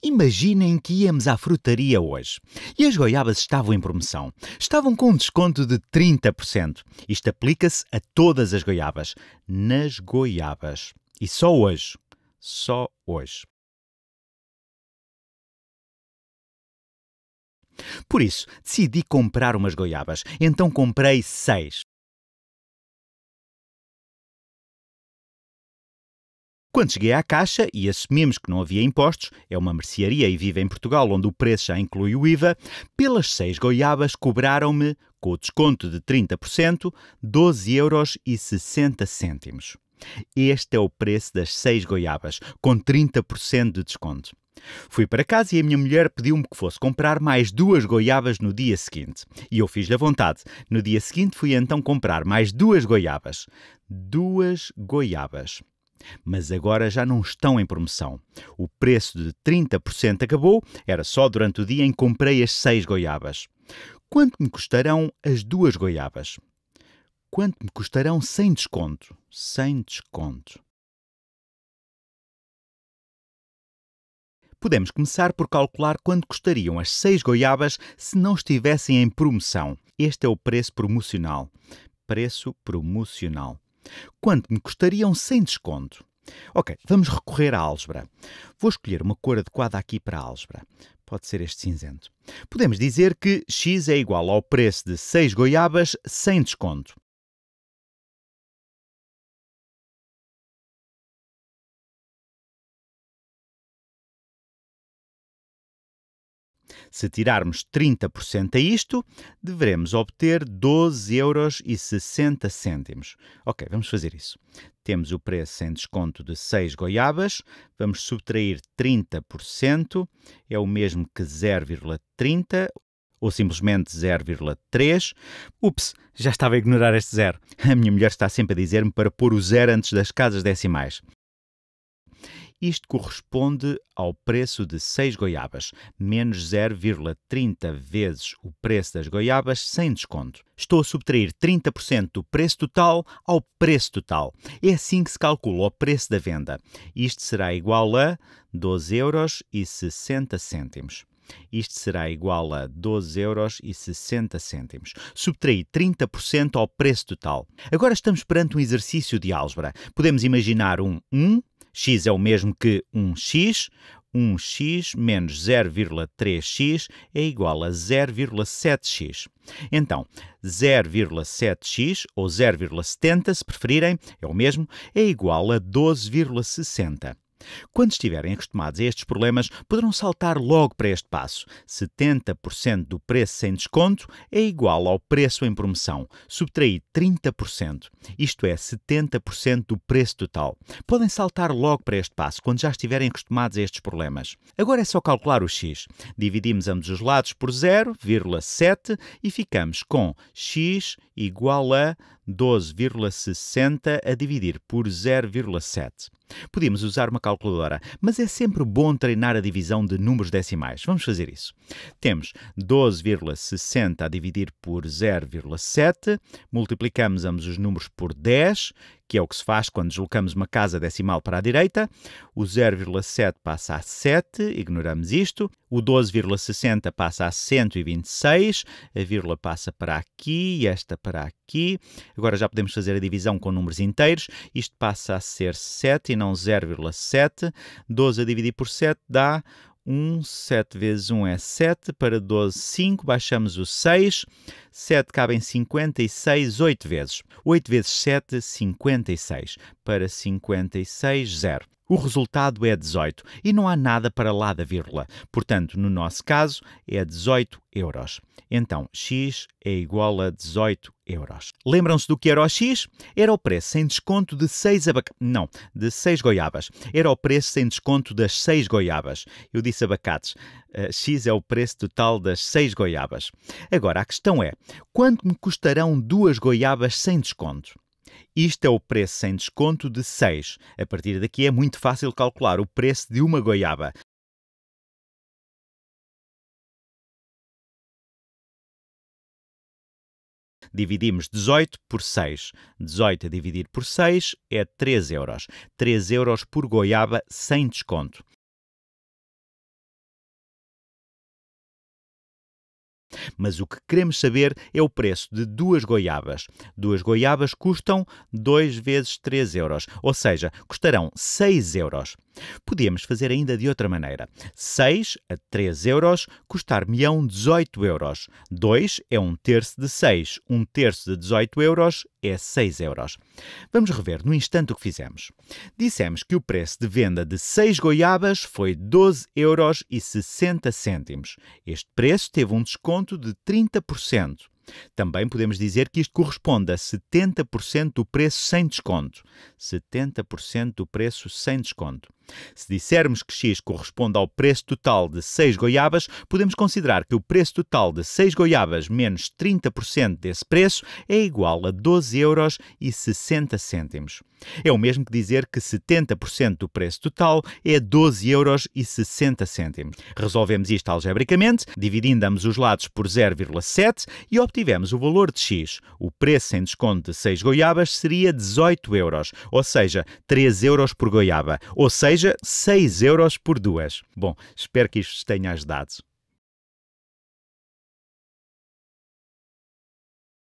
Imaginem que íamos à frutaria hoje e as goiabas estavam em promoção. Estavam com um desconto de 30%. Isto aplica-se a todas as goiabas. Nas goiabas. E só hoje. Só hoje. Por isso, decidi comprar umas goiabas. Então comprei seis. Quando cheguei à caixa e assumimos que não havia impostos, é uma mercearia e vive em Portugal, onde o preço já inclui o IVA, pelas seis goiabas cobraram-me, com o desconto de 30%, 12,60 euros. Este é o preço das seis goiabas, com 30% de desconto. Fui para casa e a minha mulher pediu-me que fosse comprar mais duas goiabas no dia seguinte. E eu fiz-lhe a vontade. No dia seguinte fui então comprar mais duas goiabas. Duas goiabas. Mas agora já não estão em promoção. O preço de 30% acabou, era só durante o dia em que comprei as 6 goiabas. Quanto me custarão as duas goiabas? Quanto me custarão sem desconto? Sem desconto. podemos começar por calcular quanto custariam as 6 goiabas se não estivessem em promoção. Este é o preço promocional. Preço promocional. Quanto me custariam sem desconto? Ok, vamos recorrer à álgebra. Vou escolher uma cor adequada aqui para a álgebra. Pode ser este cinzento. Podemos dizer que x é igual ao preço de 6 goiabas sem desconto. Se tirarmos 30% a isto, devemos obter 12,60 euros. Ok, vamos fazer isso. Temos o preço em desconto de 6 goiabas, vamos subtrair 30%, é o mesmo que 0,30 ou simplesmente 0,3. Ups, já estava a ignorar este zero. A minha mulher está sempre a dizer-me para pôr o zero antes das casas decimais. Isto corresponde ao preço de 6 goiabas, menos 0,30 vezes o preço das goiabas sem desconto. Estou a subtrair 30% do preço total ao preço total. É assim que se calcula o preço da venda. Isto será igual a 12,60 euros. Isto será igual a 12,60 euros. Subtraí 30% ao preço total. Agora estamos perante um exercício de álgebra. Podemos imaginar um 1 x é o mesmo que 1x, 1x menos 0,3x é igual a 0,7x. Então, 0,7x, ou 0,70 se preferirem, é o mesmo, é igual a 12,60. Quando estiverem acostumados a estes problemas, poderão saltar logo para este passo. 70% do preço sem desconto é igual ao preço em promoção, Subtrair 30%, isto é, 70% do preço total. Podem saltar logo para este passo quando já estiverem acostumados a estes problemas. Agora é só calcular o x. Dividimos ambos os lados por 0,7 e ficamos com x igual a 12,60 a dividir por 0,7. Podíamos usar uma calculadora, mas é sempre bom treinar a divisão de números decimais. Vamos fazer isso. Temos 12,60 a dividir por 0,7, multiplicamos ambos os números por 10, que é o que se faz quando deslocamos uma casa decimal para a direita. O 0,7 passa a 7, ignoramos isto. O 12,60 passa a 126, a vírgula passa para aqui e esta para aqui aqui, agora já podemos fazer a divisão com números inteiros, isto passa a ser 7 e não 0,7, 12 a dividir por 7 dá 1, 7 vezes 1 é 7, para 12, 5, baixamos o 6, 7 cabe em 56, 8 vezes. 8 vezes 7, 56, para 56, 0. O resultado é 18 e não há nada para lá da vírgula. Portanto, no nosso caso, é 18 euros. Então, x é igual a 18 euros. Lembram-se do que era o x? Era o preço sem desconto de 6 abac... Não, de 6 goiabas. Era o preço sem desconto das 6 goiabas. Eu disse abacates. Uh, x é o preço total das 6 goiabas. Agora, a questão é: quanto me custarão duas goiabas sem desconto? Isto é o preço sem desconto de 6. A partir daqui é muito fácil calcular o preço de uma goiaba. dividimos 18 por 6. 18 a dividir por 6 é 3 euros. 3 euros por goiaba sem desconto. mas o que queremos saber é o preço de duas goiabas. Duas goiabas custam 2 vezes 3 euros, ou seja, custarão 6 euros. Podíamos fazer ainda de outra maneira. 6 a 3 euros custar-me-ão 18 euros. 2 é um terço de 6. Um terço de 18 euros é 6 euros. Vamos rever no instante o que fizemos. Dissemos que o preço de venda de 6 goiabas foi 12 euros e 60 cêntimos. Este preço teve um desconto de 30%. Também podemos dizer que isto corresponde a 70% do preço sem desconto. 70% do preço sem desconto. Se dissermos que x corresponde ao preço total de 6 goiabas, podemos considerar que o preço total de 6 goiabas menos 30% desse preço é igual a 12,60 euros. É o mesmo que dizer que 70% do preço total é 12,60 euros. Resolvemos isto algebricamente, dividindo ambos os lados por 0,7 e obtivemos o valor de x. O preço sem desconto de 6 goiabas seria 18 euros, ou seja, 3 euros por goiaba, ou seja, seja 6 euros por duas. Bom, espero que isto tenha ajudado.